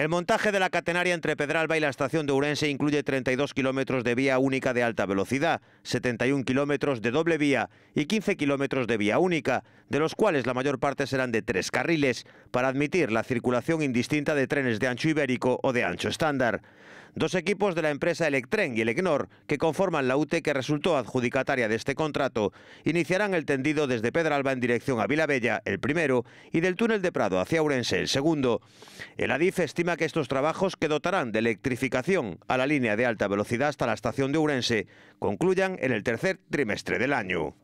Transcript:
El montaje de la catenaria entre Pedralba y la estación de Urense incluye 32 kilómetros de vía única de alta velocidad, 71 kilómetros de doble vía y 15 kilómetros de vía única, de los cuales la mayor parte serán de tres carriles, para admitir la circulación indistinta de trenes de ancho ibérico o de ancho estándar. Dos equipos de la empresa Electren y Elecnor, que conforman la UTE que resultó adjudicataria de este contrato, iniciarán el tendido desde Pedralba en dirección a Vilabella, el primero, y del túnel de Prado hacia Urense, el segundo. El ADIF estima que estos trabajos que dotarán de electrificación a la línea de alta velocidad hasta la estación de Urense concluyan en el tercer trimestre del año.